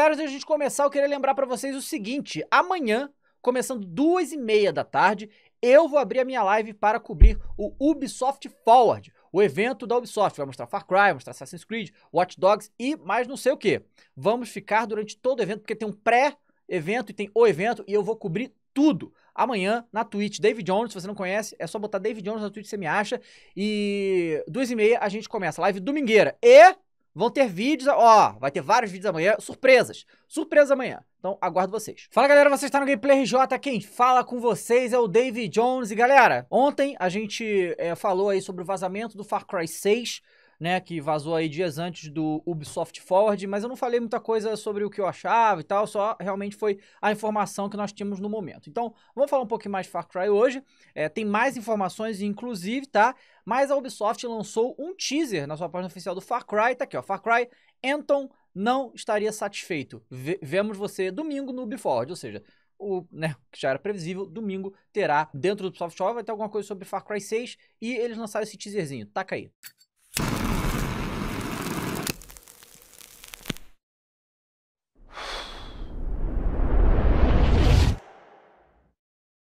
Então, antes de a gente começar, eu queria lembrar para vocês o seguinte: amanhã, começando duas e meia da tarde, eu vou abrir a minha live para cobrir o Ubisoft Forward, o evento da Ubisoft. Vai mostrar Far Cry, mostrar Assassin's Creed, Watch Dogs e mais não sei o que. Vamos ficar durante todo o evento, porque tem um pré-evento e tem o evento, e eu vou cobrir tudo. Amanhã na Twitch, David Jones, se você não conhece, é só botar David Jones na Twitch, você me acha. E duas e meia a gente começa, live domingueira. E Vão ter vídeos, ó, vai ter vários vídeos amanhã, surpresas, surpresa amanhã. Então, aguardo vocês. Fala, galera, você está no Gameplay RJ, quem fala com vocês é o David Jones. E, galera, ontem a gente é, falou aí sobre o vazamento do Far Cry 6, né, que vazou aí dias antes do Ubisoft Forward, mas eu não falei muita coisa sobre o que eu achava e tal, só realmente foi a informação que nós tínhamos no momento. Então, vamos falar um pouquinho mais de Far Cry hoje, é, tem mais informações inclusive, tá? Mas a Ubisoft lançou um teaser na sua página oficial do Far Cry, tá aqui ó, Far Cry Anton não estaria satisfeito. V vemos você domingo no Ubisoft, ou seja, o, né, que já era previsível, domingo terá dentro do Ubisoft Forward vai ter alguma coisa sobre Far Cry 6 e eles lançaram esse teaserzinho. Taca aí.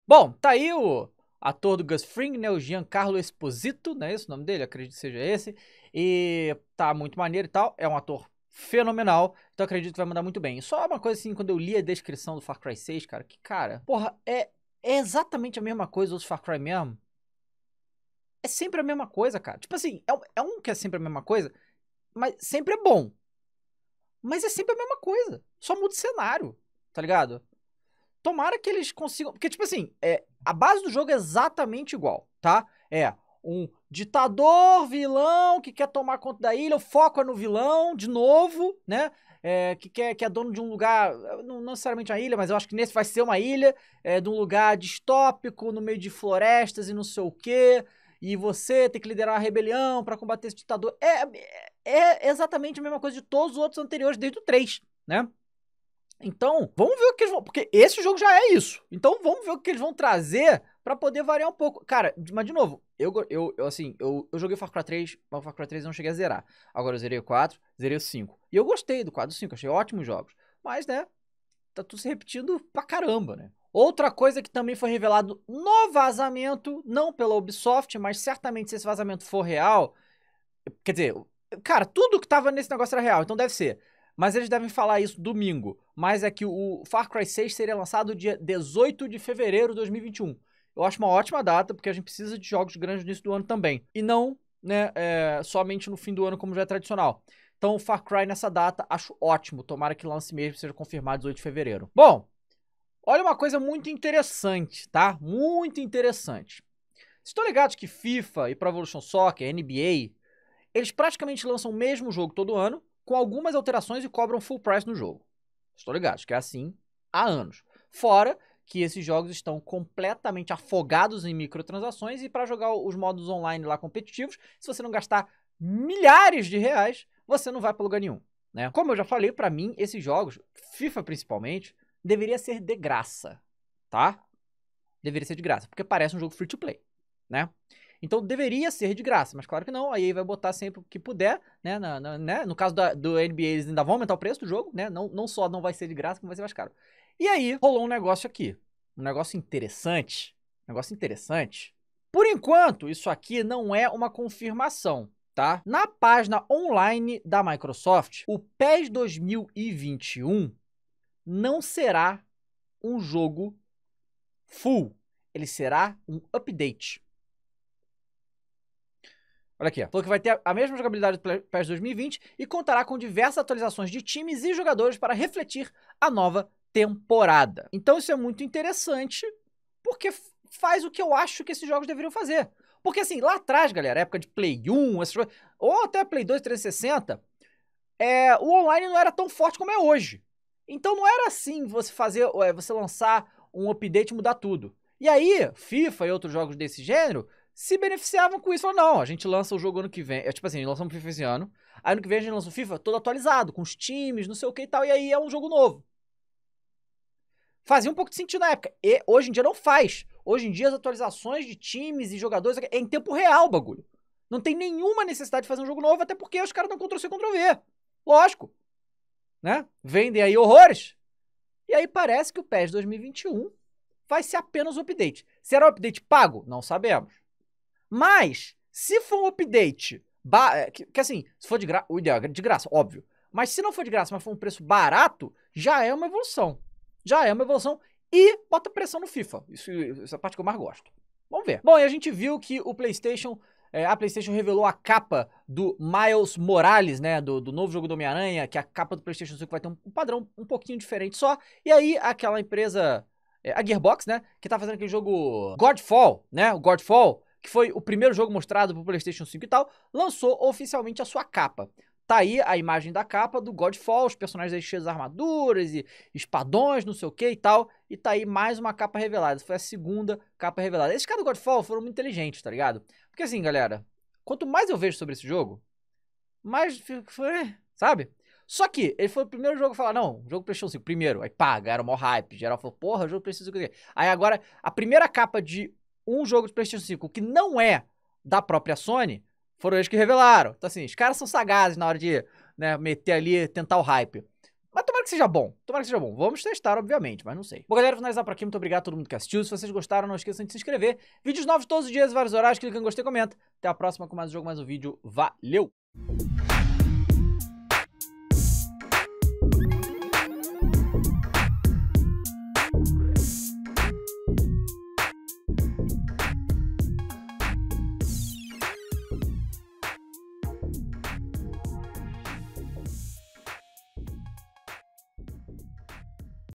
Bom, tá aí o ator do Gus Fring, né? O Giancarlo Esposito, né? Esse o nome dele, acredito que seja esse. E tá muito maneiro e tal. É um ator fenomenal. Então acredito que vai mandar muito bem. Só uma coisa assim, quando eu li a descrição do Far Cry 6, cara, que cara, porra, é, é exatamente a mesma coisa os Far Cry mesmo. É sempre a mesma coisa, cara. Tipo assim, é, é um que é sempre a mesma coisa, mas sempre é bom. Mas é sempre a mesma coisa. Só muda o cenário, tá ligado? Tomara que eles consigam. Porque, tipo assim, é, a base do jogo é exatamente igual, tá? É um ditador, vilão que quer tomar conta da ilha, o foco é no vilão, de novo, né? É, que, quer, que é dono de um lugar, não, necessariamente uma ilha, mas eu acho que nesse vai ser uma ilha, é, de um lugar distópico, no meio de florestas e não sei o quê, e você tem que liderar uma rebelião para combater esse ditador. É, é, é exatamente a mesma coisa de todos os outros anteriores, desde o 3, né? Então, vamos ver o que eles vão. Porque esse jogo já é isso. Então, vamos ver o que eles vão trazer para poder variar um pouco. Cara, mas de novo, eu, eu, eu assim, eu, eu joguei Far Cry 3, mas o Far Cry 3 eu não cheguei a zerar. Agora eu zerei o 4, zerei o 5. E eu gostei do 4 e 5, achei ótimos jogos. Mas, né, tá tudo se repetindo pra caramba, né? Outra coisa que também foi revelado no vazamento, não pela Ubisoft, mas certamente se esse vazamento for real. Quer dizer, cara, tudo que tava nesse negócio era real, então deve ser. Mas eles devem falar isso domingo. Mas é que o Far Cry 6 seria lançado dia 18 de fevereiro de 2021. Eu acho uma ótima data, porque a gente precisa de jogos grandes no início do ano também. E não né, é, somente no fim do ano, como já é tradicional. Então, o Far Cry nessa data, acho ótimo. Tomara que lance mesmo, seja confirmado 18 de fevereiro. Bom, olha uma coisa muito interessante, tá? Muito interessante. Estou ligado ligados que FIFA e Pro Evolution Soccer, NBA, eles praticamente lançam o mesmo jogo todo ano, com algumas alterações e cobram full price no jogo. Estou ligado, que é assim há anos. Fora que esses jogos estão completamente afogados em microtransações e para jogar os modos online lá competitivos, se você não gastar milhares de reais, você não vai para lugar nenhum, né? Como eu já falei, para mim esses jogos, FIFA principalmente, deveria ser de graça, tá? Deveria ser de graça, porque parece um jogo free to play, né? Então deveria ser de graça, mas claro que não. Aí vai botar sempre que puder, né? Na, na, né? No caso da, do NBA, eles ainda vão aumentar o preço do jogo, né? Não, não só não vai ser de graça, como vai ser mais caro. E aí rolou um negócio aqui. Um negócio interessante. Um negócio interessante. Por enquanto, isso aqui não é uma confirmação. Tá? Na página online da Microsoft, o PES 2021 não será um jogo full, ele será um update. Olha aqui, ó. Falou que vai ter a mesma jogabilidade do PES 2020 e contará com diversas atualizações de times e jogadores para refletir a nova temporada. Então isso é muito interessante, porque faz o que eu acho que esses jogos deveriam fazer. Porque assim, lá atrás, galera, época de Play 1, essas ou até Play 2, 360, é, o online não era tão forte como é hoje. Então não era assim você fazer, é, você lançar um update e mudar tudo. E aí, FIFA e outros jogos desse gênero se beneficiavam com isso. Falaram, não, a gente lança o jogo ano que vem. É, tipo assim, lançamos o FIFA esse ano. Aí ano que vem a gente lança o FIFA todo atualizado, com os times, não sei o que e tal. E aí é um jogo novo. Fazia um pouco de sentido na época. E hoje em dia não faz. Hoje em dia as atualizações de times e jogadores é em tempo real o bagulho. Não tem nenhuma necessidade de fazer um jogo novo, até porque os caras dão Ctrl-C, Ctrl-V. Lógico. Né? Vendem aí horrores. E aí parece que o PES 2021 vai ser apenas o update. Será um update pago? Não sabemos. Mas, se for um update, é, que, que, assim, se for de graça, o ideal é de graça, óbvio. Mas se não for de graça, mas for um preço barato, já é uma evolução. Já é uma evolução e bota pressão no FIFA. Isso, essa é a parte que eu mais gosto. Vamos ver. Bom, e a gente viu que o PlayStation é, a PlayStation revelou a capa do Miles Morales, né? Do, do novo jogo do Homem-Aranha, que é a capa do PlayStation 5 vai ter um, um, padrão um pouquinho diferente só. E aí, aquela empresa, a Gearbox, né? Que tá fazendo aquele jogo Godfall, né? O Godfall que foi o primeiro jogo mostrado pro PlayStation 5 e tal, lançou oficialmente a sua capa. Tá aí a imagem da capa do Godfall, os personagens cheios de armaduras e espadões, não sei o que e tal. E tá aí mais uma capa revelada. Foi a segunda capa revelada. Esses caras do Godfall foram muito inteligentes, tá ligado? Porque assim, galera, quanto mais eu vejo sobre esse jogo, mais foi. Sabe? Só que ele foi o primeiro jogo a falar, não, jogo PlayStation 5, primeiro. Aí pá, ganharam maior hype. Geral falou, porra, jogo PlayStation 5. Aí agora, a primeira capa de um jogo de PlayStation 5 que não é da própria Sony, foram eles que revelaram. Então, assim, os caras são sagazes na hora de né, meter ali, tentar o hype. Mas tomara que seja bom. Tomara que seja bom. Vamos testar, obviamente, mas não sei. Bom, galera, finalizar por aqui. Muito obrigado a todo mundo que assistiu. Se vocês gostaram, não esqueçam de se inscrever. Vídeos novos todos os dias, vários horários. Clica em gostei, comenta. Até a próxima com mais um jogo, mais um vídeo. Valeu!